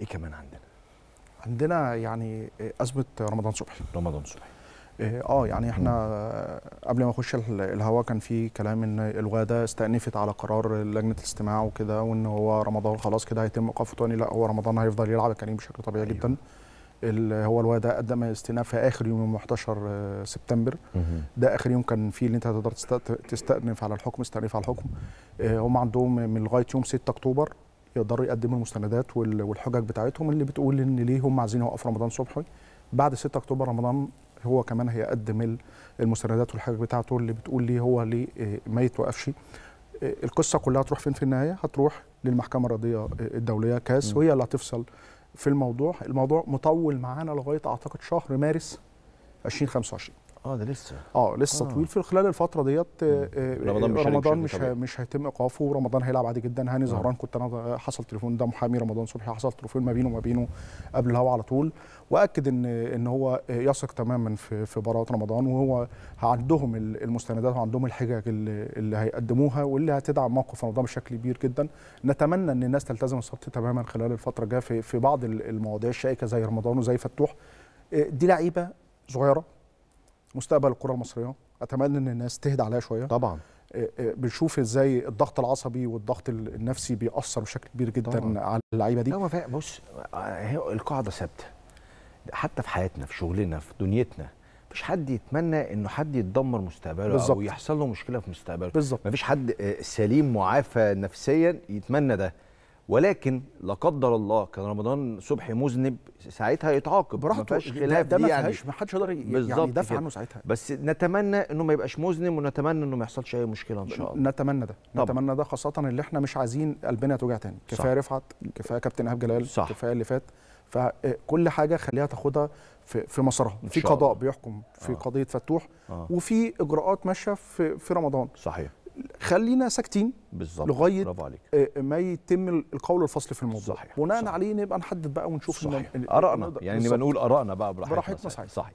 ايه كمان عندنا عندنا يعني ازمه رمضان صبحي رمضان صبحي إيه، اه يعني احنا قبل ما اخش الهواء كان في كلام ان الوادة استأنفت على قرار لجنة الاستماع وكده وان هو رمضان خلاص كده هيتم ايقافه تاني لا هو رمضان هيفضل يلعب الكريم بشكل طبيعي أيوة. جدا هو الوادة قدم استئناف في اخر يوم 11 آه، سبتمبر ده اخر يوم كان فيه اللي انت هتقدر تستأنف على الحكم استأنف على الحكم آه، هم عندهم من لغاية يوم 6 اكتوبر يقدروا يقدموا المستندات والحجج بتاعتهم اللي بتقول ان ليه هم عايزين يوقفوا رمضان صبحي بعد 6 اكتوبر رمضان هو كمان هيقدم المستندات والحجج بتاعته اللي بتقول ليه هو ليه آه، ما يتوقفش آه، القصه كلها هتروح فين في النهايه هتروح للمحكمه الرياضيه آه، الدوليه كاس وهي اللي هتفصل في الموضوع الموضوع مطول معانا لغايه اعتقد شهر مارس 2025 اه ده لسه اه لسه آه. طويل في خلال الفتره ديت آه، آه، رمضان مش رمضان مش مش هيتم ايقافه ورمضان هيلعب عادي جدا هاني آه. زهران كنت انا حصل تليفون ده محامي رمضان صبحي حصل تليفون ما بينه وما بينه قبل الهوا على طول واكد ان ان هو يثق تماما في في براءه رمضان وهو عندهم المستندات وعندهم الحجج اللي هيقدموها واللي هتدعم موقف رمضان بشكل كبير جدا نتمنى ان الناس تلتزم الصبت تماما خلال الفتره الجايه في بعض المواضيع الشائكه زي رمضان وزي فتوح آه، دي لعيبه صغيره مستقبل الكره المصريه اتمنى ان الناس تهدى عليها شويه طبعا آه، آه، بنشوف ازاي الضغط العصبي والضغط النفسي بيأثر بشكل كبير جدا طبعا. على اللعيبه دي لا بص آه، القاعده ثابته حتى في حياتنا في شغلنا في دنيتنا مفيش حد يتمنى انه حد يتدمر مستقبله بالزبط. او يحصل له مشكله في مستقبله بالظبط مفيش حد سليم معافى نفسيا يتمنى ده ولكن لا قدر الله كان رمضان صبحي مذنب ساعتها يتعاقب براحته ما فيهاش خلاف ده ما يعني ما حدش يقدر يعني يدافع عنه ساعتها بس نتمنى انه ما يبقاش مذنب ونتمنى انه ما يحصلش اي مشكله ان شاء الله نتمنى ده طبعا. نتمنى ده خاصه اللي احنا مش عايزين قلبنا توجع تاني كفايه رفعت كفايه كابتن ايهاب جلال صح. كفايه اللي فات فكل آه، حاجه خليها تاخدها في في مسارها في قضاء بيحكم في آه. قضيه فتوح آه. وفي اجراءات ماشيه في في رمضان صحيح خلينا ساكتين بالظبط لغايه آه، آه، ما يتم القول الفصل في الموضوع صحيح. بناء عليه نبقى نحدد بقى ونشوف صحيح. ارائنا يعني نبقى نقول ارائنا بقى براحتنا براحتنا صحيح. صحيح.